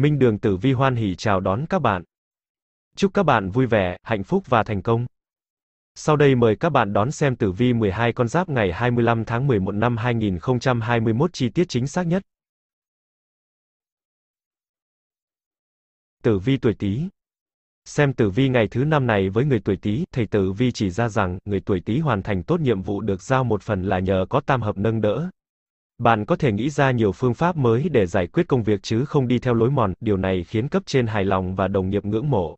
Minh Đường Tử Vi hoan hỉ chào đón các bạn. Chúc các bạn vui vẻ, hạnh phúc và thành công. Sau đây mời các bạn đón xem tử vi 12 con giáp ngày 25 tháng 11 năm 2021 chi tiết chính xác nhất. Tử vi tuổi Tý. Xem tử vi ngày thứ năm này với người tuổi Tý, thầy tử vi chỉ ra rằng người tuổi Tý hoàn thành tốt nhiệm vụ được giao một phần là nhờ có tam hợp nâng đỡ, bạn có thể nghĩ ra nhiều phương pháp mới để giải quyết công việc chứ không đi theo lối mòn, điều này khiến cấp trên hài lòng và đồng nghiệp ngưỡng mộ.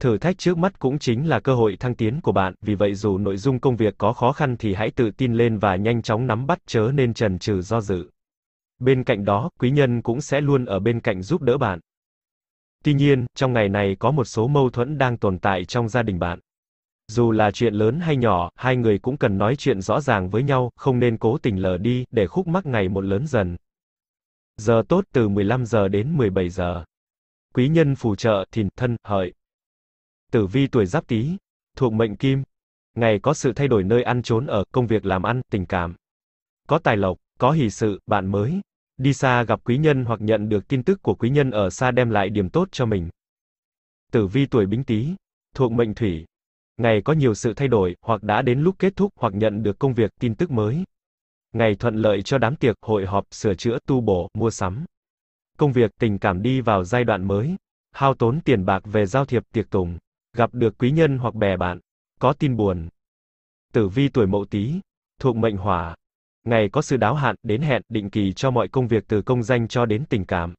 Thử thách trước mắt cũng chính là cơ hội thăng tiến của bạn, vì vậy dù nội dung công việc có khó khăn thì hãy tự tin lên và nhanh chóng nắm bắt chớ nên trần trừ do dự. Bên cạnh đó, quý nhân cũng sẽ luôn ở bên cạnh giúp đỡ bạn. Tuy nhiên, trong ngày này có một số mâu thuẫn đang tồn tại trong gia đình bạn. Dù là chuyện lớn hay nhỏ, hai người cũng cần nói chuyện rõ ràng với nhau, không nên cố tình lờ đi, để khúc mắc ngày một lớn dần. Giờ tốt từ 15 giờ đến 17 giờ. Quý nhân phù trợ thìn thân hợi. Tử vi tuổi Giáp Tý, thuộc mệnh Kim. Ngày có sự thay đổi nơi ăn trốn ở, công việc làm ăn, tình cảm. Có tài lộc, có hỷ sự, bạn mới. Đi xa gặp quý nhân hoặc nhận được tin tức của quý nhân ở xa đem lại điểm tốt cho mình. Tử vi tuổi Bính Tý, thuộc mệnh Thủy. Ngày có nhiều sự thay đổi, hoặc đã đến lúc kết thúc hoặc nhận được công việc, tin tức mới. Ngày thuận lợi cho đám tiệc, hội họp, sửa chữa, tu bổ, mua sắm. Công việc, tình cảm đi vào giai đoạn mới. Hao tốn tiền bạc về giao thiệp tiệc tùng. Gặp được quý nhân hoặc bè bạn. Có tin buồn. Tử vi tuổi mậu tý, thuộc mệnh hỏa. Ngày có sự đáo hạn, đến hẹn, định kỳ cho mọi công việc từ công danh cho đến tình cảm.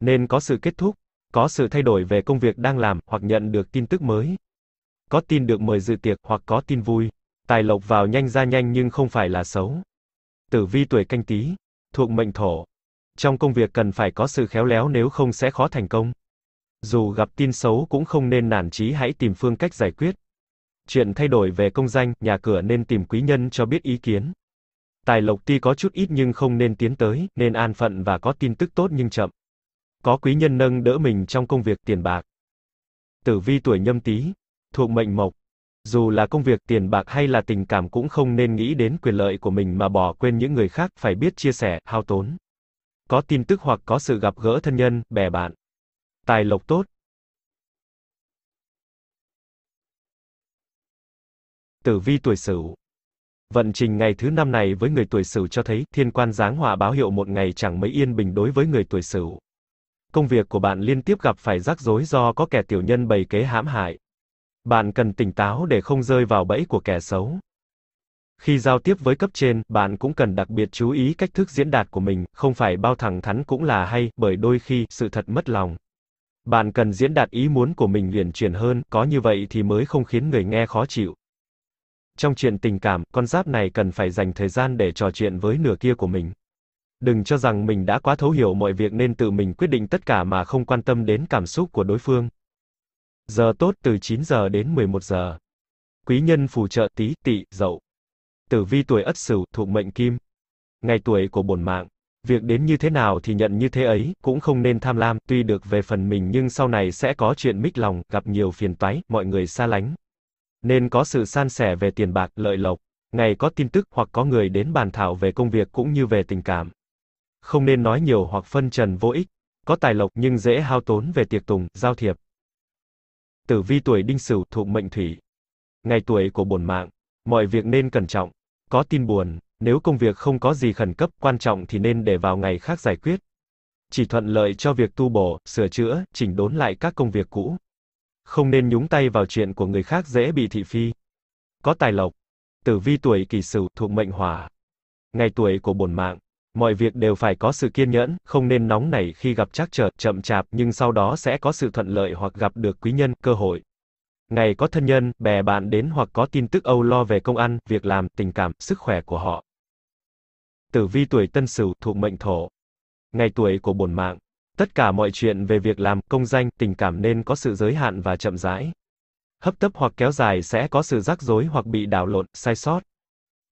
Nên có sự kết thúc, có sự thay đổi về công việc đang làm, hoặc nhận được tin tức mới có tin được mời dự tiệc hoặc có tin vui. Tài lộc vào nhanh ra nhanh nhưng không phải là xấu. Tử vi tuổi canh tí, thuộc mệnh thổ. Trong công việc cần phải có sự khéo léo nếu không sẽ khó thành công. Dù gặp tin xấu cũng không nên nản chí hãy tìm phương cách giải quyết. Chuyện thay đổi về công danh, nhà cửa nên tìm quý nhân cho biết ý kiến. Tài lộc tuy có chút ít nhưng không nên tiến tới, nên an phận và có tin tức tốt nhưng chậm. Có quý nhân nâng đỡ mình trong công việc tiền bạc. Tử vi tuổi nhâm tý, thuộc mệnh mộc. Dù là công việc, tiền bạc hay là tình cảm cũng không nên nghĩ đến quyền lợi của mình mà bỏ quên những người khác, phải biết chia sẻ, hao tốn. Có tin tức hoặc có sự gặp gỡ thân nhân, bè bạn. Tài lộc tốt. Tử vi tuổi Sửu. Vận trình ngày thứ năm này với người tuổi Sửu cho thấy thiên quan giáng họa báo hiệu một ngày chẳng mấy yên bình đối với người tuổi Sửu. Công việc của bạn liên tiếp gặp phải rắc rối do có kẻ tiểu nhân bày kế hãm hại, bạn cần tỉnh táo để không rơi vào bẫy của kẻ xấu. Khi giao tiếp với cấp trên, bạn cũng cần đặc biệt chú ý cách thức diễn đạt của mình, không phải bao thẳng thắn cũng là hay, bởi đôi khi sự thật mất lòng. Bạn cần diễn đạt ý muốn của mình uyển chuyển hơn, có như vậy thì mới không khiến người nghe khó chịu. Trong chuyện tình cảm, con giáp này cần phải dành thời gian để trò chuyện với nửa kia của mình. Đừng cho rằng mình đã quá thấu hiểu mọi việc nên tự mình quyết định tất cả mà không quan tâm đến cảm xúc của đối phương. Giờ tốt từ 9 giờ đến 11 giờ. Quý nhân phù trợ tí, tỵ, dậu. Tử vi tuổi Ất Sửu thuộc mệnh Kim. Ngày tuổi của bổn mạng. Việc đến như thế nào thì nhận như thế ấy, cũng không nên tham lam, tuy được về phần mình nhưng sau này sẽ có chuyện mích lòng, gặp nhiều phiền toái, mọi người xa lánh. Nên có sự san sẻ về tiền bạc, lợi lộc. Ngày có tin tức hoặc có người đến bàn thảo về công việc cũng như về tình cảm. Không nên nói nhiều hoặc phân trần vô ích. Có tài lộc nhưng dễ hao tốn về tiệc tùng, giao thiệp. Tử vi tuổi đinh sửu thuộc mệnh thủy. Ngày tuổi của bổn mạng, mọi việc nên cẩn trọng. Có tin buồn, nếu công việc không có gì khẩn cấp quan trọng thì nên để vào ngày khác giải quyết. Chỉ thuận lợi cho việc tu bổ, sửa chữa, chỉnh đốn lại các công việc cũ. Không nên nhúng tay vào chuyện của người khác dễ bị thị phi. Có tài lộc. Tử vi tuổi kỷ sửu thuộc mệnh hỏa. Ngày tuổi của bổn mạng, mọi việc đều phải có sự kiên nhẫn, không nên nóng nảy khi gặp trắc trở, chậm chạp, nhưng sau đó sẽ có sự thuận lợi hoặc gặp được quý nhân, cơ hội. Ngày có thân nhân, bè bạn đến hoặc có tin tức âu lo về công ăn, việc làm, tình cảm, sức khỏe của họ. Tử vi tuổi Tân Sửu thuộc mệnh Thổ. Ngày tuổi của bổn mạng. Tất cả mọi chuyện về việc làm, công danh, tình cảm nên có sự giới hạn và chậm rãi. Hấp tấp hoặc kéo dài sẽ có sự rắc rối hoặc bị đảo lộn, sai sót.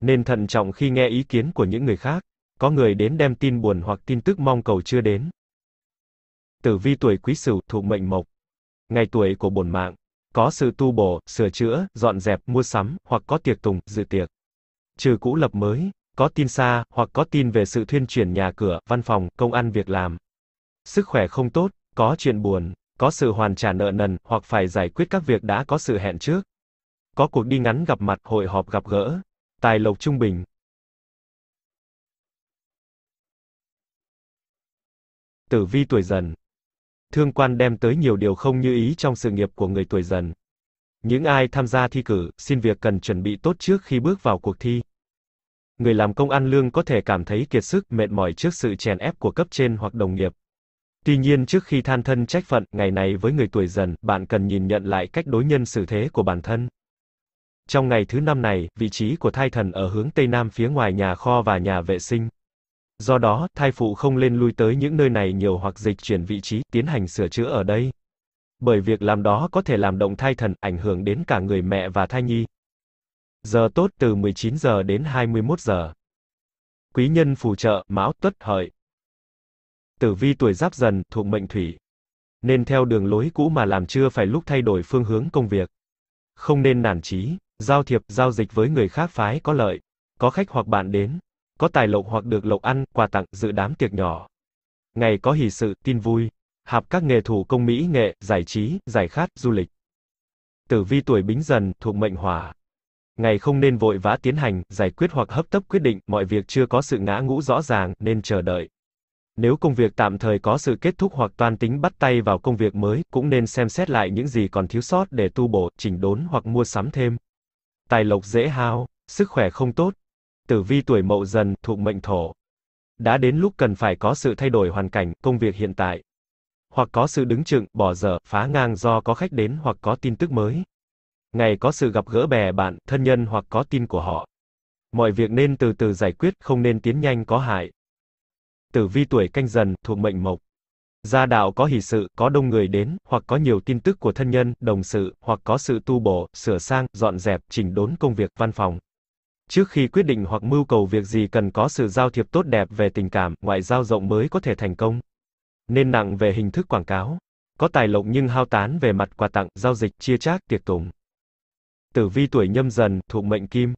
Nên thận trọng khi nghe ý kiến của những người khác có người đến đem tin buồn hoặc tin tức mong cầu chưa đến. Tử vi tuổi quý sửu thuộc mệnh mộc. Ngày tuổi của bổn mạng. Có sự tu bổ, sửa chữa, dọn dẹp, mua sắm, hoặc có tiệc tùng, dự tiệc. Trừ cũ lập mới, có tin xa, hoặc có tin về sự thuyên chuyển nhà cửa, văn phòng, công ăn việc làm. Sức khỏe không tốt, có chuyện buồn, có sự hoàn trả nợ nần, hoặc phải giải quyết các việc đã có sự hẹn trước. Có cuộc đi ngắn gặp mặt, hội họp gặp gỡ. Tài lộc trung bình, Tử vi tuổi dần. Thương quan đem tới nhiều điều không như ý trong sự nghiệp của người tuổi dần. Những ai tham gia thi cử, xin việc cần chuẩn bị tốt trước khi bước vào cuộc thi. Người làm công ăn lương có thể cảm thấy kiệt sức, mệt mỏi trước sự chèn ép của cấp trên hoặc đồng nghiệp. Tuy nhiên trước khi than thân trách phận, ngày này với người tuổi dần, bạn cần nhìn nhận lại cách đối nhân xử thế của bản thân. Trong ngày thứ năm này, vị trí của thai thần ở hướng Tây Nam phía ngoài nhà kho và nhà vệ sinh. Do đó, thai phụ không nên lui tới những nơi này nhiều hoặc dịch chuyển vị trí, tiến hành sửa chữa ở đây. Bởi việc làm đó có thể làm động thai thần, ảnh hưởng đến cả người mẹ và thai nhi. Giờ tốt từ 19 giờ đến 21 giờ. Quý nhân phù trợ, mão tuất hợi. Tử vi tuổi giáp dần, thuộc mệnh thủy. Nên theo đường lối cũ mà làm chưa phải lúc thay đổi phương hướng công việc. Không nên nản chí, giao thiệp, giao dịch với người khác phái có lợi. Có khách hoặc bạn đến, có tài lộc hoặc được lộc ăn, quà tặng, dự đám tiệc nhỏ. Ngày có hỷ sự, tin vui, hợp các nghề thủ công mỹ nghệ, giải trí, giải khát, du lịch. Tử vi tuổi bính dần, thuộc mệnh hỏa. Ngày không nên vội vã tiến hành, giải quyết hoặc hấp tấp quyết định, mọi việc chưa có sự ngã ngũ rõ ràng, nên chờ đợi. Nếu công việc tạm thời có sự kết thúc hoặc toan tính bắt tay vào công việc mới, cũng nên xem xét lại những gì còn thiếu sót để tu bổ, chỉnh đốn hoặc mua sắm thêm. Tài lộc dễ hao, sức khỏe không tốt, tử vi tuổi mậu dần, thuộc mệnh thổ. Đã đến lúc cần phải có sự thay đổi hoàn cảnh, công việc hiện tại. Hoặc có sự đứng chừng, bỏ dở, phá ngang do có khách đến hoặc có tin tức mới. Ngày có sự gặp gỡ bè bạn, thân nhân hoặc có tin của họ. Mọi việc nên từ từ giải quyết, không nên tiến nhanh có hại. Tử vi tuổi canh dần, thuộc mệnh mộc. Gia đạo có hỷ sự, có đông người đến, hoặc có nhiều tin tức của thân nhân, đồng sự, hoặc có sự tu bổ, sửa sang, dọn dẹp, chỉnh đốn công việc văn phòng. Trước khi quyết định hoặc mưu cầu việc gì cần có sự giao thiệp tốt đẹp về tình cảm, ngoại giao rộng mới có thể thành công. Nên nặng về hình thức quảng cáo, có tài lộc nhưng hao tán về mặt quà tặng, giao dịch, chia chác, tiệc tùng. Tử vi tuổi nhâm dần, thuộc mệnh kim.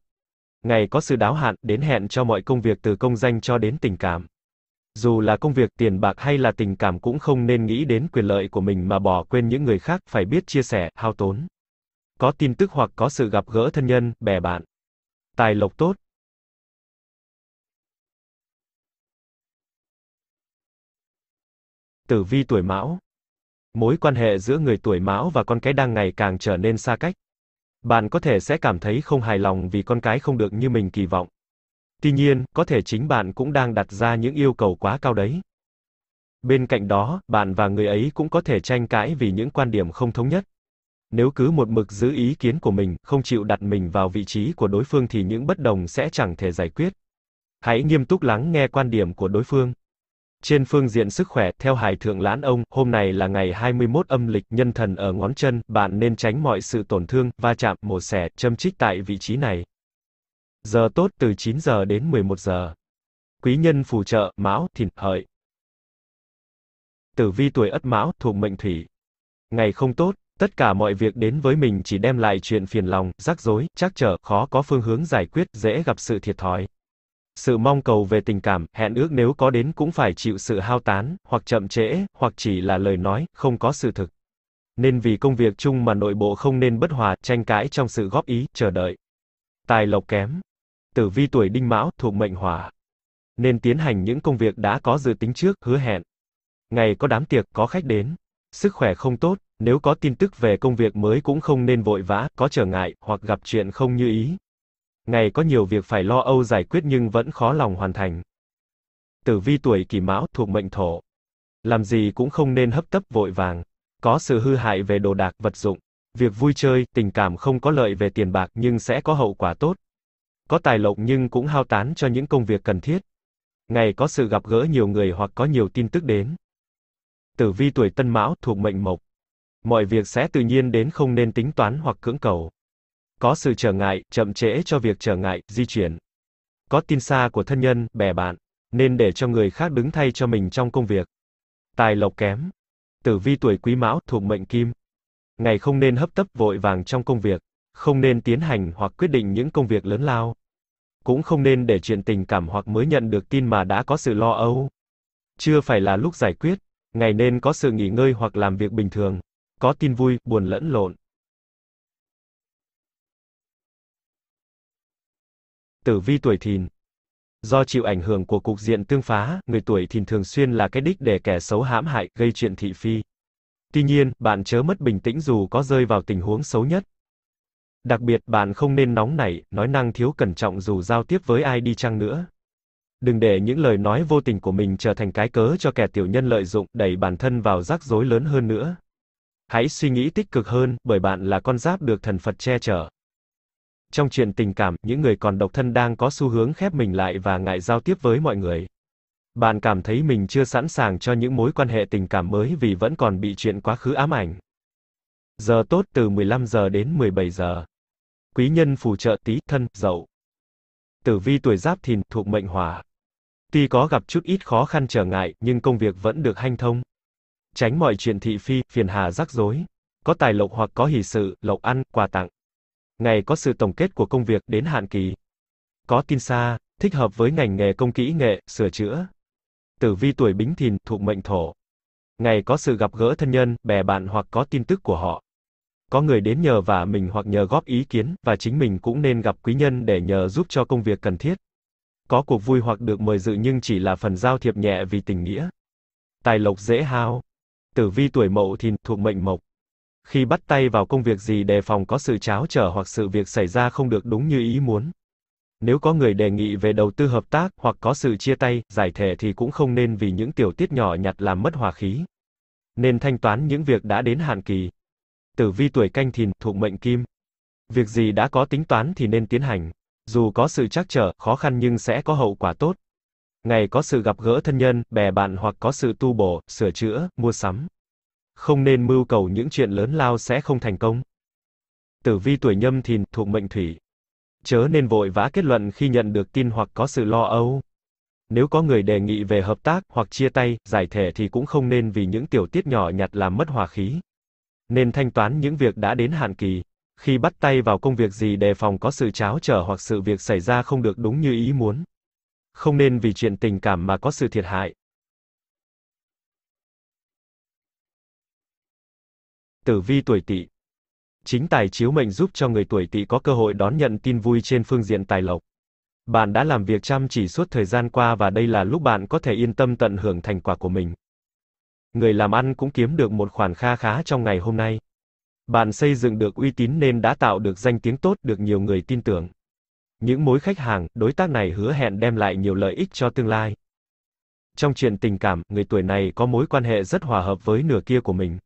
Ngày có sự đáo hạn, đến hẹn cho mọi công việc từ công danh cho đến tình cảm. Dù là công việc, tiền bạc hay là tình cảm cũng không nên nghĩ đến quyền lợi của mình mà bỏ quên những người khác, phải biết chia sẻ, hao tốn. Có tin tức hoặc có sự gặp gỡ thân nhân, bè bạn. Tài lộc tốt. Tử vi tuổi Mão. Mối quan hệ giữa người tuổi Mão và con cái đang ngày càng trở nên xa cách. Bạn có thể sẽ cảm thấy không hài lòng vì con cái không được như mình kỳ vọng. Tuy nhiên, có thể chính bạn cũng đang đặt ra những yêu cầu quá cao đấy. Bên cạnh đó, bạn và người ấy cũng có thể tranh cãi vì những quan điểm không thống nhất. Nếu cứ một mực giữ ý kiến của mình, không chịu đặt mình vào vị trí của đối phương thì những bất đồng sẽ chẳng thể giải quyết. Hãy nghiêm túc lắng nghe quan điểm của đối phương. Trên phương diện sức khỏe, theo Hải Thượng Lãn Ông, hôm nay là ngày 21 âm lịch, nhân thần ở ngón chân, bạn nên tránh mọi sự tổn thương, va chạm, mổ xẻ, châm chích tại vị trí này. Giờ tốt từ 9 giờ đến 11 giờ. Quý nhân phù trợ, mão, thìn, hợi. Tử vi tuổi ất mão, thuộc mệnh thủy. Ngày không tốt, Tất cả mọi việc đến với mình chỉ đem lại chuyện phiền lòng, rắc rối, trắc trở, khó có phương hướng giải quyết, dễ gặp sự thiệt thòi. Sự mong cầu về tình cảm, hẹn ước nếu có đến cũng phải chịu sự hao tán, hoặc chậm trễ, hoặc chỉ là lời nói, không có sự thực. Nên vì công việc chung mà nội bộ không nên bất hòa, tranh cãi trong sự góp ý, chờ đợi. Tài lộc kém. Tử vi tuổi đinh mão, thuộc mệnh hỏa. Nên tiến hành những công việc đã có dự tính trước, hứa hẹn. Ngày có đám tiệc, có khách đến. Sức khỏe không tốt, nếu có tin tức về công việc mới cũng không nên vội vã, có trở ngại, hoặc gặp chuyện không như ý. Ngày có nhiều việc phải lo âu giải quyết nhưng vẫn khó lòng hoàn thành. Tử vi tuổi kỷ mão thuộc mệnh thổ. Làm gì cũng không nên hấp tấp vội vàng. Có sự hư hại về đồ đạc, vật dụng. Việc vui chơi, tình cảm không có lợi về tiền bạc nhưng sẽ có hậu quả tốt. Có tài lộc nhưng cũng hao tán cho những công việc cần thiết. Ngày có sự gặp gỡ nhiều người hoặc có nhiều tin tức đến. Tử vi tuổi Tân Mão thuộc mệnh Mộc mọi việc sẽ tự nhiên đến không nên tính toán hoặc cưỡng cầu. Có sự trở ngại, chậm trễ cho việc trở ngại, di chuyển. Có tin xa của thân nhân, bè bạn, nên để cho người khác đứng thay cho mình trong công việc. Tài lộc kém. Tử vi tuổi quý mão thuộc mệnh kim. Ngày không nên hấp tấp vội vàng trong công việc, không nên tiến hành hoặc quyết định những công việc lớn lao. Cũng không nên để chuyện tình cảm hoặc mới nhận được tin mà đã có sự lo âu. Chưa phải là lúc giải quyết, ngày nên có sự nghỉ ngơi hoặc làm việc bình thường. Có tin vui, buồn lẫn lộn. Tử vi tuổi thìn Do chịu ảnh hưởng của cục diện tương phá, người tuổi thìn thường xuyên là cái đích để kẻ xấu hãm hại, gây chuyện thị phi. Tuy nhiên, bạn chớ mất bình tĩnh dù có rơi vào tình huống xấu nhất. Đặc biệt, bạn không nên nóng nảy, nói năng thiếu cẩn trọng dù giao tiếp với ai đi chăng nữa. Đừng để những lời nói vô tình của mình trở thành cái cớ cho kẻ tiểu nhân lợi dụng, đẩy bản thân vào rắc rối lớn hơn nữa. Hãy suy nghĩ tích cực hơn, bởi bạn là con giáp được thần Phật che chở. Trong chuyện tình cảm, những người còn độc thân đang có xu hướng khép mình lại và ngại giao tiếp với mọi người. Bạn cảm thấy mình chưa sẵn sàng cho những mối quan hệ tình cảm mới vì vẫn còn bị chuyện quá khứ ám ảnh. Giờ tốt từ 15 giờ đến 17 giờ. Quý nhân phù trợ tí thân, dậu. Tử vi tuổi giáp thìn thuộc mệnh hỏa. Tuy có gặp chút ít khó khăn trở ngại, nhưng công việc vẫn được hanh thông tránh mọi chuyện thị phi, phiền hà rắc rối. Có tài lộc hoặc có hỷ sự, lộc ăn, quà tặng. Ngày có sự tổng kết của công việc đến hạn kỳ. Có tin xa, thích hợp với ngành nghề công kỹ nghệ, sửa chữa. Tử vi tuổi bính thìn, thuộc mệnh thổ. Ngày có sự gặp gỡ thân nhân, bè bạn hoặc có tin tức của họ. Có người đến nhờ vả mình hoặc nhờ góp ý kiến, và chính mình cũng nên gặp quý nhân để nhờ giúp cho công việc cần thiết. Có cuộc vui hoặc được mời dự nhưng chỉ là phần giao thiệp nhẹ vì tình nghĩa. Tài lộc dễ hao tử vi tuổi mậu thìn, thuộc mệnh mộc. Khi bắt tay vào công việc gì đề phòng có sự cháo trở hoặc sự việc xảy ra không được đúng như ý muốn. Nếu có người đề nghị về đầu tư hợp tác hoặc có sự chia tay, giải thể thì cũng không nên vì những tiểu tiết nhỏ nhặt làm mất hòa khí. Nên thanh toán những việc đã đến hạn kỳ. Tử vi tuổi canh thìn, thuộc mệnh kim. Việc gì đã có tính toán thì nên tiến hành. Dù có sự trắc trở, khó khăn nhưng sẽ có hậu quả tốt ngày có sự gặp gỡ thân nhân, bè bạn hoặc có sự tu bổ, sửa chữa, mua sắm. Không nên mưu cầu những chuyện lớn lao sẽ không thành công. Tử vi tuổi nhâm thìn, thuộc mệnh thủy. Chớ nên vội vã kết luận khi nhận được tin hoặc có sự lo âu. Nếu có người đề nghị về hợp tác hoặc chia tay, giải thể thì cũng không nên vì những tiểu tiết nhỏ nhặt làm mất hòa khí. Nên thanh toán những việc đã đến hạn kỳ. Khi bắt tay vào công việc gì đề phòng có sự cháo trở hoặc sự việc xảy ra không được đúng như ý muốn không nên vì chuyện tình cảm mà có sự thiệt hại. Tử vi tuổi Tỵ. Chính tài chiếu mệnh giúp cho người tuổi Tỵ có cơ hội đón nhận tin vui trên phương diện tài lộc. Bạn đã làm việc chăm chỉ suốt thời gian qua và đây là lúc bạn có thể yên tâm tận hưởng thành quả của mình. Người làm ăn cũng kiếm được một khoản kha khá trong ngày hôm nay. Bạn xây dựng được uy tín nên đã tạo được danh tiếng tốt, được nhiều người tin tưởng. Những mối khách hàng, đối tác này hứa hẹn đem lại nhiều lợi ích cho tương lai. Trong chuyện tình cảm, người tuổi này có mối quan hệ rất hòa hợp với nửa kia của mình.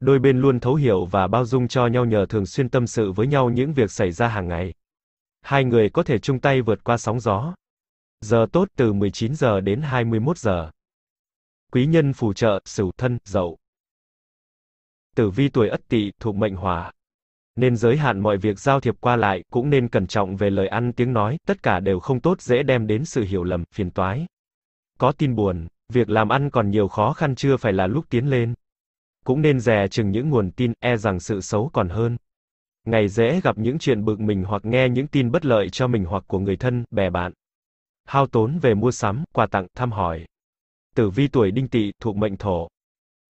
Đôi bên luôn thấu hiểu và bao dung cho nhau nhờ thường xuyên tâm sự với nhau những việc xảy ra hàng ngày. Hai người có thể chung tay vượt qua sóng gió. Giờ tốt từ 19 giờ đến 21 giờ. Quý nhân phù trợ, sửu thân, dậu. Tử vi tuổi Ất Tỵ, thuộc mệnh Hỏa, nên giới hạn mọi việc giao thiệp qua lại, cũng nên cẩn trọng về lời ăn tiếng nói, tất cả đều không tốt dễ đem đến sự hiểu lầm, phiền toái. Có tin buồn, việc làm ăn còn nhiều khó khăn chưa phải là lúc tiến lên. Cũng nên dè chừng những nguồn tin, e rằng sự xấu còn hơn. Ngày dễ gặp những chuyện bực mình hoặc nghe những tin bất lợi cho mình hoặc của người thân, bè bạn. Hao tốn về mua sắm, quà tặng, thăm hỏi. Tử vi tuổi đinh tỵ, thuộc mệnh thổ,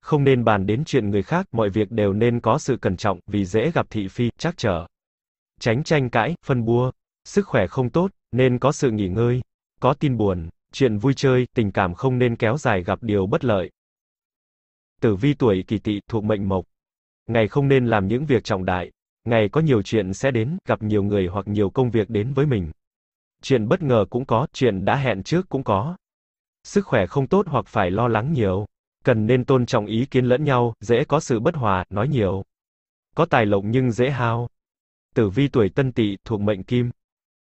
không nên bàn đến chuyện người khác, mọi việc đều nên có sự cẩn trọng, vì dễ gặp thị phi, trắc trở. Tránh tranh cãi, phân bua, sức khỏe không tốt, nên có sự nghỉ ngơi, có tin buồn, chuyện vui chơi, tình cảm không nên kéo dài gặp điều bất lợi. Tử vi tuổi kỷ tỵ thuộc mệnh mộc. Ngày không nên làm những việc trọng đại, ngày có nhiều chuyện sẽ đến, gặp nhiều người hoặc nhiều công việc đến với mình. Chuyện bất ngờ cũng có, chuyện đã hẹn trước cũng có. Sức khỏe không tốt hoặc phải lo lắng nhiều. Cần nên tôn trọng ý kiến lẫn nhau, dễ có sự bất hòa, nói nhiều. Có tài lộc nhưng dễ hao. Tử vi tuổi tân tỵ thuộc mệnh kim.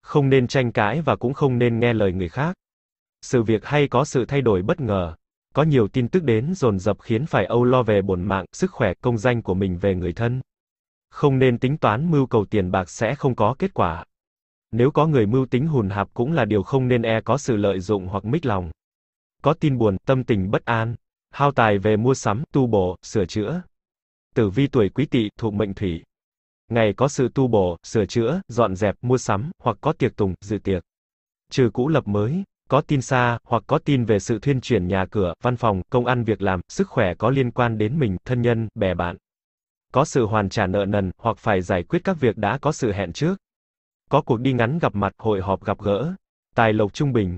Không nên tranh cãi và cũng không nên nghe lời người khác. Sự việc hay có sự thay đổi bất ngờ. Có nhiều tin tức đến dồn dập khiến phải âu lo về bổn mạng, sức khỏe, công danh của mình về người thân. Không nên tính toán mưu cầu tiền bạc sẽ không có kết quả. Nếu có người mưu tính hùn hạp cũng là điều không nên e có sự lợi dụng hoặc mích lòng. Có tin buồn, tâm tình bất an hao tài về mua sắm, tu bổ, sửa chữa. Tử vi tuổi quý tỵ thuộc mệnh thủy. Ngày có sự tu bổ, sửa chữa, dọn dẹp, mua sắm, hoặc có tiệc tùng, dự tiệc. Trừ cũ lập mới, có tin xa, hoặc có tin về sự thuyên chuyển nhà cửa, văn phòng, công ăn việc làm, sức khỏe có liên quan đến mình, thân nhân, bè bạn. Có sự hoàn trả nợ nần, hoặc phải giải quyết các việc đã có sự hẹn trước. Có cuộc đi ngắn gặp mặt, hội họp gặp gỡ. Tài lộc trung bình.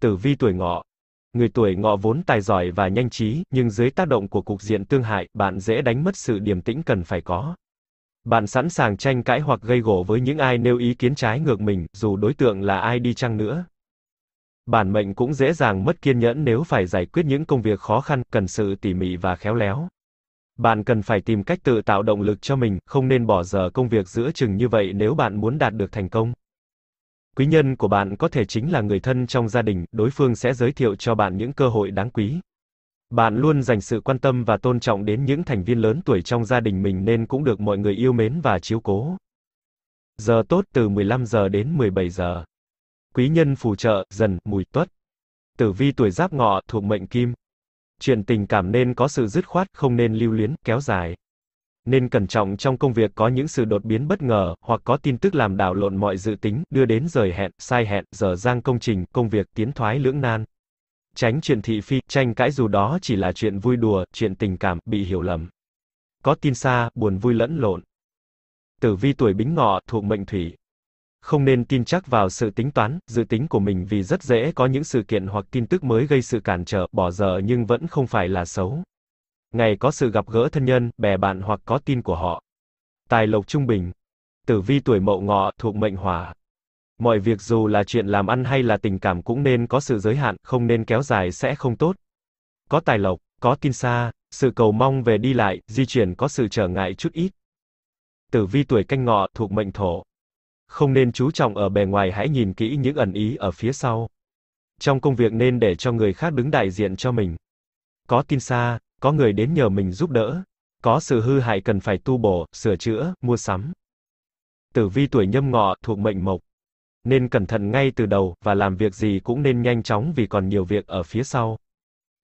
Tử vi tuổi ngọ. Người tuổi ngọ vốn tài giỏi và nhanh trí, nhưng dưới tác động của cục diện tương hại, bạn dễ đánh mất sự điềm tĩnh cần phải có. Bạn sẵn sàng tranh cãi hoặc gây gổ với những ai nêu ý kiến trái ngược mình, dù đối tượng là ai đi chăng nữa. Bản mệnh cũng dễ dàng mất kiên nhẫn nếu phải giải quyết những công việc khó khăn, cần sự tỉ mỉ và khéo léo. Bạn cần phải tìm cách tự tạo động lực cho mình, không nên bỏ giờ công việc giữa chừng như vậy nếu bạn muốn đạt được thành công. Quý nhân của bạn có thể chính là người thân trong gia đình, đối phương sẽ giới thiệu cho bạn những cơ hội đáng quý. Bạn luôn dành sự quan tâm và tôn trọng đến những thành viên lớn tuổi trong gia đình mình nên cũng được mọi người yêu mến và chiếu cố. Giờ tốt từ 15 giờ đến 17 giờ. Quý nhân phù trợ dần mùi tuất. Tử vi tuổi Giáp Ngọ thuộc mệnh Kim. Chuyện tình cảm nên có sự dứt khoát, không nên lưu luyến kéo dài nên cẩn trọng trong công việc có những sự đột biến bất ngờ, hoặc có tin tức làm đảo lộn mọi dự tính, đưa đến rời hẹn, sai hẹn, dở dang công trình, công việc tiến thoái lưỡng nan. Tránh chuyện thị phi, tranh cãi dù đó chỉ là chuyện vui đùa, chuyện tình cảm, bị hiểu lầm. Có tin xa, buồn vui lẫn lộn. Tử vi tuổi bính ngọ, thuộc mệnh thủy. Không nên tin chắc vào sự tính toán, dự tính của mình vì rất dễ có những sự kiện hoặc tin tức mới gây sự cản trở, bỏ dở nhưng vẫn không phải là xấu ngày có sự gặp gỡ thân nhân, bè bạn hoặc có tin của họ. Tài lộc trung bình. Tử vi tuổi mậu ngọ thuộc mệnh hỏa. Mọi việc dù là chuyện làm ăn hay là tình cảm cũng nên có sự giới hạn, không nên kéo dài sẽ không tốt. Có tài lộc, có tin xa, sự cầu mong về đi lại, di chuyển có sự trở ngại chút ít. Tử vi tuổi canh ngọ thuộc mệnh thổ. Không nên chú trọng ở bề ngoài hãy nhìn kỹ những ẩn ý ở phía sau. Trong công việc nên để cho người khác đứng đại diện cho mình. Có tin xa, có người đến nhờ mình giúp đỡ, có sự hư hại cần phải tu bổ, sửa chữa, mua sắm. Tử vi tuổi nhâm ngọ thuộc mệnh mộc. Nên cẩn thận ngay từ đầu, và làm việc gì cũng nên nhanh chóng vì còn nhiều việc ở phía sau.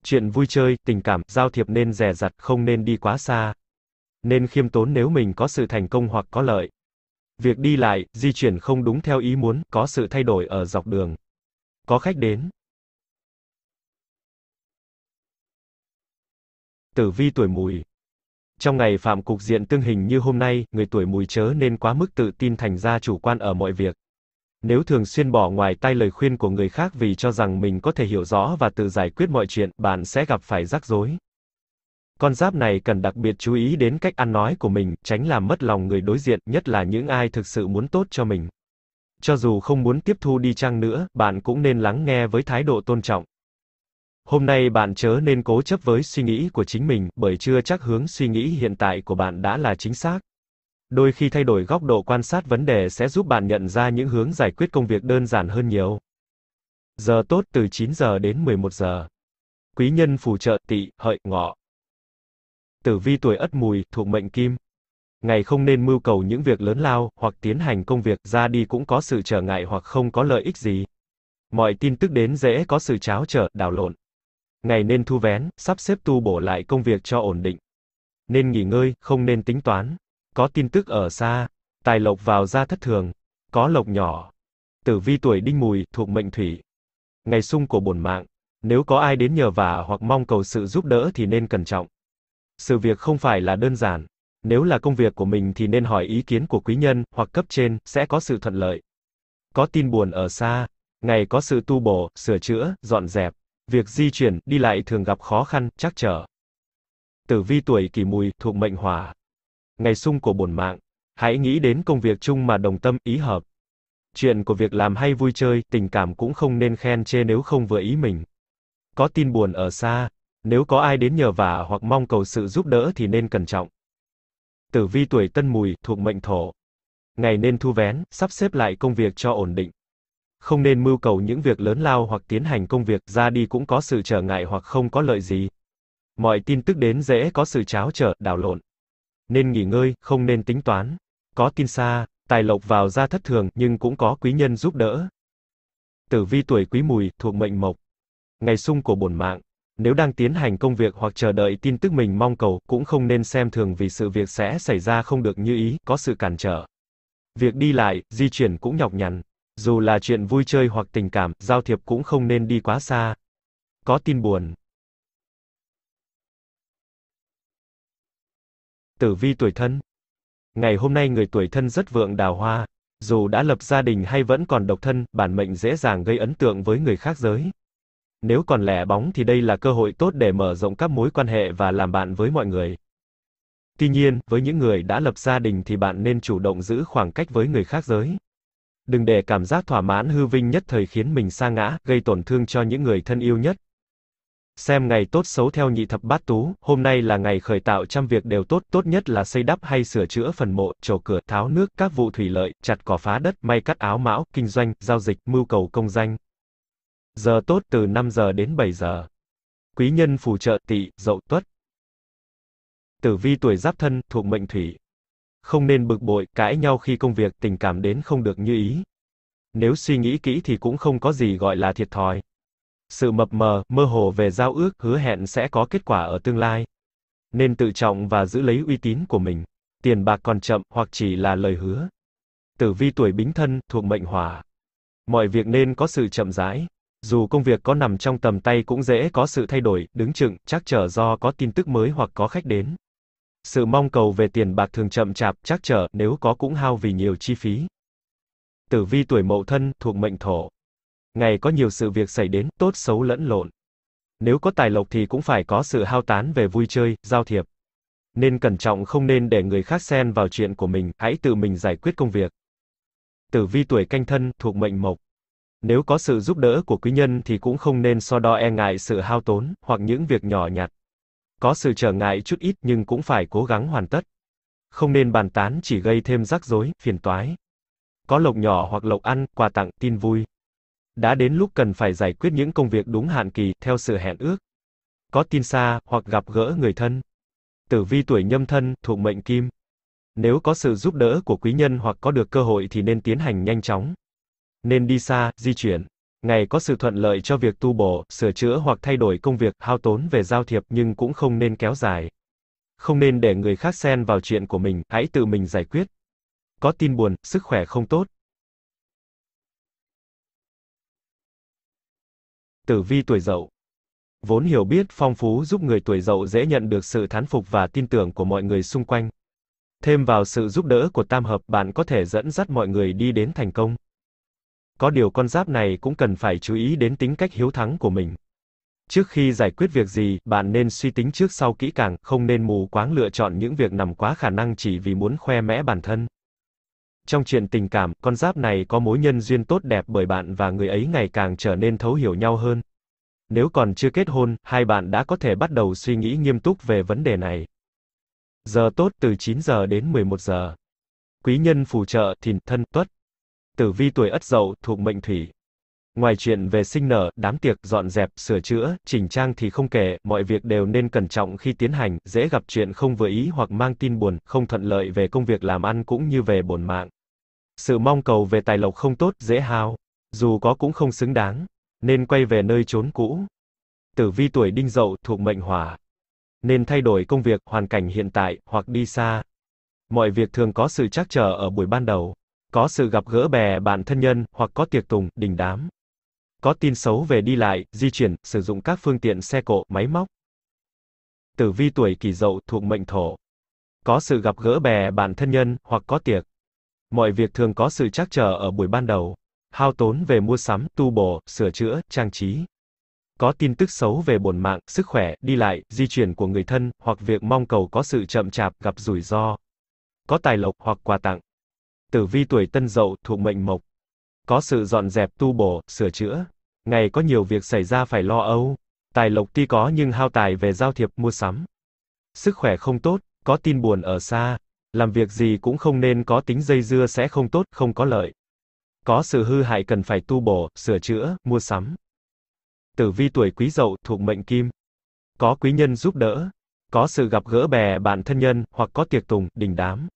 Chuyện vui chơi, tình cảm, giao thiệp nên rè rặt, không nên đi quá xa. Nên khiêm tốn nếu mình có sự thành công hoặc có lợi. Việc đi lại, di chuyển không đúng theo ý muốn, có sự thay đổi ở dọc đường. Có khách đến, Tử vi tuổi mùi. Trong ngày phạm cục diện tương hình như hôm nay, người tuổi mùi chớ nên quá mức tự tin thành ra chủ quan ở mọi việc. Nếu thường xuyên bỏ ngoài tai lời khuyên của người khác vì cho rằng mình có thể hiểu rõ và tự giải quyết mọi chuyện, bạn sẽ gặp phải rắc rối. Con giáp này cần đặc biệt chú ý đến cách ăn nói của mình, tránh làm mất lòng người đối diện, nhất là những ai thực sự muốn tốt cho mình. Cho dù không muốn tiếp thu đi chăng nữa, bạn cũng nên lắng nghe với thái độ tôn trọng. Hôm nay bạn chớ nên cố chấp với suy nghĩ của chính mình, bởi chưa chắc hướng suy nghĩ hiện tại của bạn đã là chính xác. Đôi khi thay đổi góc độ quan sát vấn đề sẽ giúp bạn nhận ra những hướng giải quyết công việc đơn giản hơn nhiều. Giờ tốt từ 9 giờ đến 11 giờ. Quý nhân phù trợ tỵ, hợi, ngọ. Tử vi tuổi Ất Mùi thuộc mệnh Kim. Ngày không nên mưu cầu những việc lớn lao hoặc tiến hành công việc ra đi cũng có sự trở ngại hoặc không có lợi ích gì. Mọi tin tức đến dễ có sự cháo trở, đảo lộn ngày nên thu vén, sắp xếp tu bổ lại công việc cho ổn định. Nên nghỉ ngơi, không nên tính toán. Có tin tức ở xa, tài lộc vào ra thất thường, có lộc nhỏ. Tử vi tuổi đinh mùi, thuộc mệnh thủy. Ngày sung của bổn mạng, nếu có ai đến nhờ vả hoặc mong cầu sự giúp đỡ thì nên cẩn trọng. Sự việc không phải là đơn giản. Nếu là công việc của mình thì nên hỏi ý kiến của quý nhân hoặc cấp trên, sẽ có sự thuận lợi. Có tin buồn ở xa, ngày có sự tu bổ, sửa chữa, dọn dẹp. Việc di chuyển, đi lại thường gặp khó khăn, trắc trở. Tử vi tuổi kỷ mùi, thuộc mệnh hỏa. Ngày sung của bổn mạng. Hãy nghĩ đến công việc chung mà đồng tâm, ý hợp. Chuyện của việc làm hay vui chơi, tình cảm cũng không nên khen chê nếu không vừa ý mình. Có tin buồn ở xa, nếu có ai đến nhờ vả hoặc mong cầu sự giúp đỡ thì nên cẩn trọng. Tử vi tuổi tân mùi, thuộc mệnh thổ. Ngày nên thu vén, sắp xếp lại công việc cho ổn định không nên mưu cầu những việc lớn lao hoặc tiến hành công việc ra đi cũng có sự trở ngại hoặc không có lợi gì. Mọi tin tức đến dễ có sự cháo trở, đảo lộn. Nên nghỉ ngơi, không nên tính toán. Có tin xa, tài lộc vào ra thất thường, nhưng cũng có quý nhân giúp đỡ. Tử vi tuổi quý mùi, thuộc mệnh mộc. Ngày sung của bổn mạng. Nếu đang tiến hành công việc hoặc chờ đợi tin tức mình mong cầu, cũng không nên xem thường vì sự việc sẽ xảy ra không được như ý, có sự cản trở. Việc đi lại, di chuyển cũng nhọc nhằn, dù là chuyện vui chơi hoặc tình cảm, giao thiệp cũng không nên đi quá xa. Có tin buồn. Tử vi tuổi thân. Ngày hôm nay người tuổi thân rất vượng đào hoa, dù đã lập gia đình hay vẫn còn độc thân, bản mệnh dễ dàng gây ấn tượng với người khác giới. Nếu còn lẻ bóng thì đây là cơ hội tốt để mở rộng các mối quan hệ và làm bạn với mọi người. Tuy nhiên, với những người đã lập gia đình thì bạn nên chủ động giữ khoảng cách với người khác giới đừng để cảm giác thỏa mãn hư vinh nhất thời khiến mình sa ngã, gây tổn thương cho những người thân yêu nhất. Xem ngày tốt xấu theo nhị thập bát tú, hôm nay là ngày khởi tạo trăm việc đều tốt, tốt nhất là xây đắp hay sửa chữa phần mộ, trổ cửa, tháo nước, các vụ thủy lợi, chặt cỏ phá đất, may cắt áo mão, kinh doanh, giao dịch, mưu cầu công danh. Giờ tốt từ 5 giờ đến 7 giờ. Quý nhân phù trợ tỵ, dậu tuất. Tử vi tuổi giáp thân, thuộc mệnh thủy, không nên bực bội, cãi nhau khi công việc, tình cảm đến không được như ý. Nếu suy nghĩ kỹ thì cũng không có gì gọi là thiệt thòi. Sự mập mờ, mơ hồ về giao ước, hứa hẹn sẽ có kết quả ở tương lai. Nên tự trọng và giữ lấy uy tín của mình. Tiền bạc còn chậm, hoặc chỉ là lời hứa. Tử vi tuổi bính thân, thuộc mệnh hỏa. Mọi việc nên có sự chậm rãi. Dù công việc có nằm trong tầm tay cũng dễ có sự thay đổi, đứng chừng, chắc trở do có tin tức mới hoặc có khách đến. Sự mong cầu về tiền bạc thường chậm chạp, chắc trở, nếu có cũng hao vì nhiều chi phí. Tử vi tuổi mậu thân, thuộc mệnh thổ. Ngày có nhiều sự việc xảy đến, tốt xấu lẫn lộn. Nếu có tài lộc thì cũng phải có sự hao tán về vui chơi, giao thiệp. Nên cẩn trọng không nên để người khác xen vào chuyện của mình, hãy tự mình giải quyết công việc. Tử vi tuổi canh thân, thuộc mệnh mộc. Nếu có sự giúp đỡ của quý nhân thì cũng không nên so đo e ngại sự hao tốn, hoặc những việc nhỏ nhặt có sự trở ngại chút ít nhưng cũng phải cố gắng hoàn tất. Không nên bàn tán chỉ gây thêm rắc rối, phiền toái. Có lộc nhỏ hoặc lộc ăn, quà tặng, tin vui. Đã đến lúc cần phải giải quyết những công việc đúng hạn kỳ, theo sự hẹn ước. Có tin xa, hoặc gặp gỡ người thân. Tử vi tuổi nhâm thân, thuộc mệnh kim. Nếu có sự giúp đỡ của quý nhân hoặc có được cơ hội thì nên tiến hành nhanh chóng. Nên đi xa, di chuyển ngày có sự thuận lợi cho việc tu bổ, sửa chữa hoặc thay đổi công việc, hao tốn về giao thiệp nhưng cũng không nên kéo dài. Không nên để người khác xen vào chuyện của mình, hãy tự mình giải quyết. Có tin buồn, sức khỏe không tốt. Tử vi tuổi dậu Vốn hiểu biết phong phú giúp người tuổi dậu dễ nhận được sự thán phục và tin tưởng của mọi người xung quanh. Thêm vào sự giúp đỡ của tam hợp, bạn có thể dẫn dắt mọi người đi đến thành công có điều con giáp này cũng cần phải chú ý đến tính cách hiếu thắng của mình. Trước khi giải quyết việc gì, bạn nên suy tính trước sau kỹ càng, không nên mù quáng lựa chọn những việc nằm quá khả năng chỉ vì muốn khoe mẽ bản thân. Trong chuyện tình cảm, con giáp này có mối nhân duyên tốt đẹp bởi bạn và người ấy ngày càng trở nên thấu hiểu nhau hơn. Nếu còn chưa kết hôn, hai bạn đã có thể bắt đầu suy nghĩ nghiêm túc về vấn đề này. Giờ tốt từ 9 giờ đến 11 giờ. Quý nhân phù trợ Thìn Thân Tuất tử vi tuổi ất dậu thuộc mệnh thủy. Ngoài chuyện về sinh nở, đám tiệc, dọn dẹp, sửa chữa, chỉnh trang thì không kể, mọi việc đều nên cẩn trọng khi tiến hành, dễ gặp chuyện không vừa ý hoặc mang tin buồn, không thuận lợi về công việc làm ăn cũng như về bổn mạng. Sự mong cầu về tài lộc không tốt, dễ hao, dù có cũng không xứng đáng, nên quay về nơi chốn cũ. Tử vi tuổi đinh dậu thuộc mệnh hỏa, nên thay đổi công việc, hoàn cảnh hiện tại, hoặc đi xa. Mọi việc thường có sự trắc trở ở buổi ban đầu có sự gặp gỡ bè bạn thân nhân, hoặc có tiệc tùng, đình đám. Có tin xấu về đi lại, di chuyển, sử dụng các phương tiện xe cộ, máy móc. Tử vi tuổi kỷ dậu thuộc mệnh thổ. Có sự gặp gỡ bè bạn thân nhân, hoặc có tiệc. Mọi việc thường có sự trắc trở ở buổi ban đầu. Hao tốn về mua sắm, tu bổ, sửa chữa, trang trí. Có tin tức xấu về bổn mạng, sức khỏe, đi lại, di chuyển của người thân, hoặc việc mong cầu có sự chậm chạp, gặp rủi ro. Có tài lộc hoặc quà tặng. Tử vi tuổi Tân Dậu thuộc mệnh mộc. Có sự dọn dẹp tu bổ, sửa chữa. Ngày có nhiều việc xảy ra phải lo âu. Tài lộc tuy có nhưng hao tài về giao thiệp mua sắm. Sức khỏe không tốt, có tin buồn ở xa. Làm việc gì cũng không nên có tính dây dưa sẽ không tốt, không có lợi. Có sự hư hại cần phải tu bổ, sửa chữa, mua sắm. Tử vi tuổi Quý Dậu thuộc mệnh Kim. Có quý nhân giúp đỡ, có sự gặp gỡ bè bạn thân nhân, hoặc có tiệc tùng, đình đám.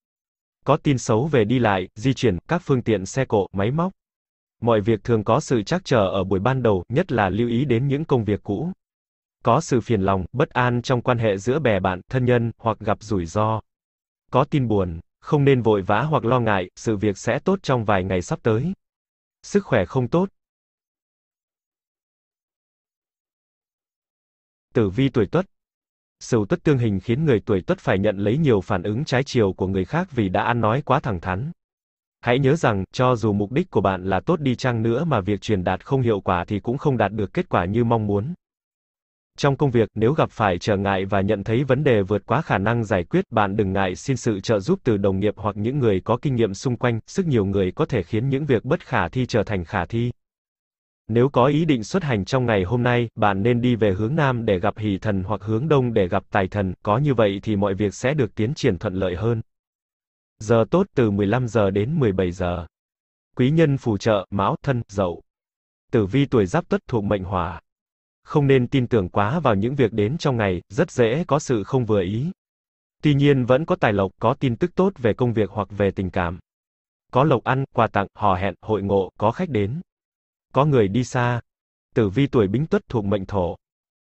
Có tin xấu về đi lại, di chuyển, các phương tiện xe cộ, máy móc. Mọi việc thường có sự trắc trở ở buổi ban đầu, nhất là lưu ý đến những công việc cũ. Có sự phiền lòng, bất an trong quan hệ giữa bè bạn, thân nhân, hoặc gặp rủi ro. Có tin buồn, không nên vội vã hoặc lo ngại, sự việc sẽ tốt trong vài ngày sắp tới. Sức khỏe không tốt. Tử vi tuổi Tuất Sửu tuất tương hình khiến người tuổi tuất phải nhận lấy nhiều phản ứng trái chiều của người khác vì đã ăn nói quá thẳng thắn. Hãy nhớ rằng, cho dù mục đích của bạn là tốt đi chăng nữa mà việc truyền đạt không hiệu quả thì cũng không đạt được kết quả như mong muốn. Trong công việc, nếu gặp phải trở ngại và nhận thấy vấn đề vượt quá khả năng giải quyết, bạn đừng ngại xin sự trợ giúp từ đồng nghiệp hoặc những người có kinh nghiệm xung quanh, sức nhiều người có thể khiến những việc bất khả thi trở thành khả thi. Nếu có ý định xuất hành trong ngày hôm nay, bạn nên đi về hướng Nam để gặp hỷ thần hoặc hướng Đông để gặp tài thần, có như vậy thì mọi việc sẽ được tiến triển thuận lợi hơn. Giờ tốt từ 15 giờ đến 17 giờ. Quý nhân phù trợ, mão, thân, dậu. Tử vi tuổi giáp tuất thuộc mệnh hỏa. Không nên tin tưởng quá vào những việc đến trong ngày, rất dễ có sự không vừa ý. Tuy nhiên vẫn có tài lộc, có tin tức tốt về công việc hoặc về tình cảm. Có lộc ăn, quà tặng, hò hẹn, hội ngộ, có khách đến có người đi xa. Tử vi tuổi bính tuất thuộc mệnh thổ.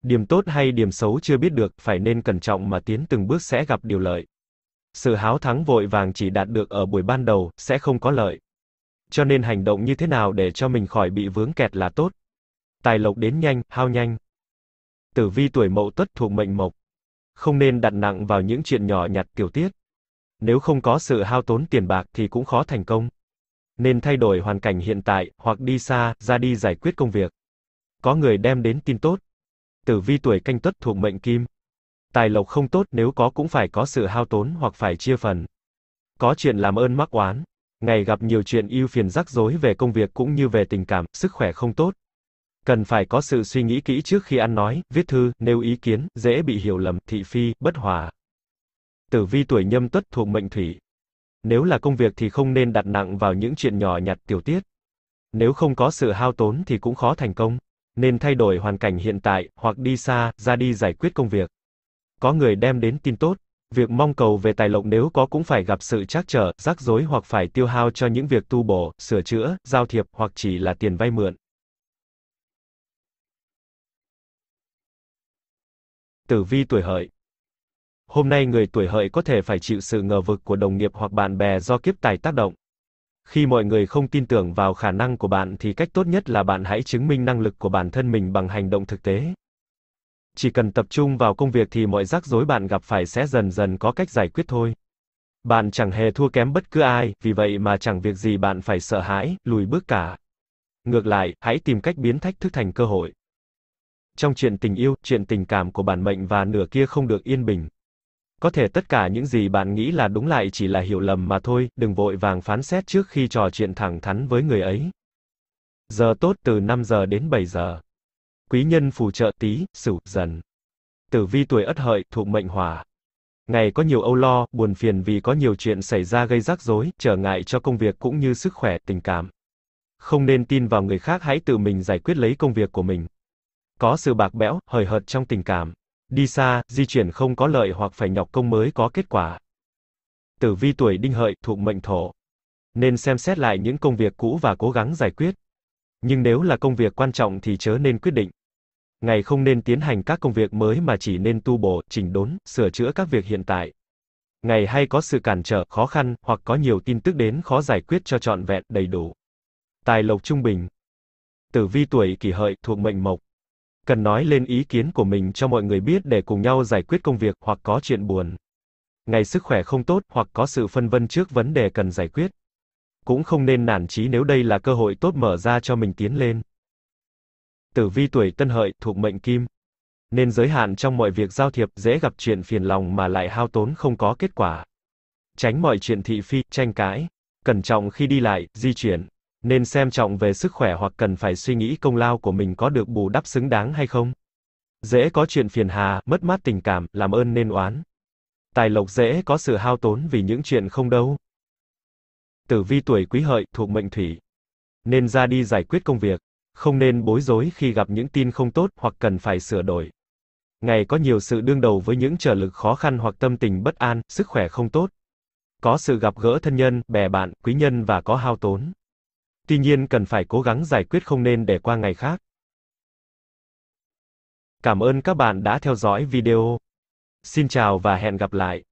Điểm tốt hay điểm xấu chưa biết được, phải nên cẩn trọng mà tiến từng bước sẽ gặp điều lợi. Sự háo thắng vội vàng chỉ đạt được ở buổi ban đầu, sẽ không có lợi. Cho nên hành động như thế nào để cho mình khỏi bị vướng kẹt là tốt. Tài lộc đến nhanh, hao nhanh. Tử vi tuổi mậu tuất thuộc mệnh mộc. Không nên đặt nặng vào những chuyện nhỏ nhặt tiểu tiết. Nếu không có sự hao tốn tiền bạc thì cũng khó thành công nên thay đổi hoàn cảnh hiện tại, hoặc đi xa, ra đi giải quyết công việc. Có người đem đến tin tốt. Tử vi tuổi canh tuất thuộc mệnh kim. Tài lộc không tốt nếu có cũng phải có sự hao tốn hoặc phải chia phần. Có chuyện làm ơn mắc oán. Ngày gặp nhiều chuyện yêu phiền rắc rối về công việc cũng như về tình cảm, sức khỏe không tốt. Cần phải có sự suy nghĩ kỹ trước khi ăn nói, viết thư, nêu ý kiến, dễ bị hiểu lầm, thị phi, bất hòa. Tử vi tuổi nhâm tuất thuộc mệnh thủy, nếu là công việc thì không nên đặt nặng vào những chuyện nhỏ nhặt tiểu tiết. Nếu không có sự hao tốn thì cũng khó thành công, nên thay đổi hoàn cảnh hiện tại hoặc đi xa, ra đi giải quyết công việc. Có người đem đến tin tốt, việc mong cầu về tài lộc nếu có cũng phải gặp sự trắc trở, rắc rối hoặc phải tiêu hao cho những việc tu bổ, sửa chữa, giao thiệp hoặc chỉ là tiền vay mượn. Tử vi tuổi hợi Hôm nay người tuổi hợi có thể phải chịu sự ngờ vực của đồng nghiệp hoặc bạn bè do kiếp tài tác động. Khi mọi người không tin tưởng vào khả năng của bạn thì cách tốt nhất là bạn hãy chứng minh năng lực của bản thân mình bằng hành động thực tế. Chỉ cần tập trung vào công việc thì mọi rắc rối bạn gặp phải sẽ dần dần có cách giải quyết thôi. Bạn chẳng hề thua kém bất cứ ai, vì vậy mà chẳng việc gì bạn phải sợ hãi, lùi bước cả. Ngược lại, hãy tìm cách biến thách thức thành cơ hội. Trong chuyện tình yêu, chuyện tình cảm của bản mệnh và nửa kia không được yên bình. Có thể tất cả những gì bạn nghĩ là đúng lại chỉ là hiểu lầm mà thôi, đừng vội vàng phán xét trước khi trò chuyện thẳng thắn với người ấy. Giờ tốt từ 5 giờ đến 7 giờ. Quý nhân phù trợ tí, sửu, dần. Tử vi tuổi ất hợi, thuộc mệnh hỏa. Ngày có nhiều âu lo, buồn phiền vì có nhiều chuyện xảy ra gây rắc rối, trở ngại cho công việc cũng như sức khỏe, tình cảm. Không nên tin vào người khác hãy tự mình giải quyết lấy công việc của mình. Có sự bạc bẽo, hời hợt trong tình cảm. Đi xa, di chuyển không có lợi hoặc phải nhọc công mới có kết quả. Tử vi tuổi đinh hợi, thuộc mệnh thổ. Nên xem xét lại những công việc cũ và cố gắng giải quyết. Nhưng nếu là công việc quan trọng thì chớ nên quyết định. Ngày không nên tiến hành các công việc mới mà chỉ nên tu bổ, chỉnh đốn, sửa chữa các việc hiện tại. Ngày hay có sự cản trở, khó khăn, hoặc có nhiều tin tức đến khó giải quyết cho trọn vẹn, đầy đủ. Tài lộc trung bình. Tử vi tuổi kỷ hợi, thuộc mệnh mộc cần nói lên ý kiến của mình cho mọi người biết để cùng nhau giải quyết công việc hoặc có chuyện buồn. Ngày sức khỏe không tốt hoặc có sự phân vân trước vấn đề cần giải quyết. Cũng không nên nản chí nếu đây là cơ hội tốt mở ra cho mình tiến lên. Tử vi tuổi Tân Hợi thuộc mệnh Kim, nên giới hạn trong mọi việc giao thiệp, dễ gặp chuyện phiền lòng mà lại hao tốn không có kết quả. Tránh mọi chuyện thị phi, tranh cãi, cẩn trọng khi đi lại, di chuyển, nên xem trọng về sức khỏe hoặc cần phải suy nghĩ công lao của mình có được bù đắp xứng đáng hay không. Dễ có chuyện phiền hà, mất mát tình cảm, làm ơn nên oán. Tài lộc dễ có sự hao tốn vì những chuyện không đâu. Tử vi tuổi quý hợi thuộc mệnh thủy. Nên ra đi giải quyết công việc, không nên bối rối khi gặp những tin không tốt hoặc cần phải sửa đổi. Ngày có nhiều sự đương đầu với những trở lực khó khăn hoặc tâm tình bất an, sức khỏe không tốt. Có sự gặp gỡ thân nhân, bè bạn, quý nhân và có hao tốn. Tuy nhiên cần phải cố gắng giải quyết không nên để qua ngày khác. Cảm ơn các bạn đã theo dõi video. Xin chào và hẹn gặp lại.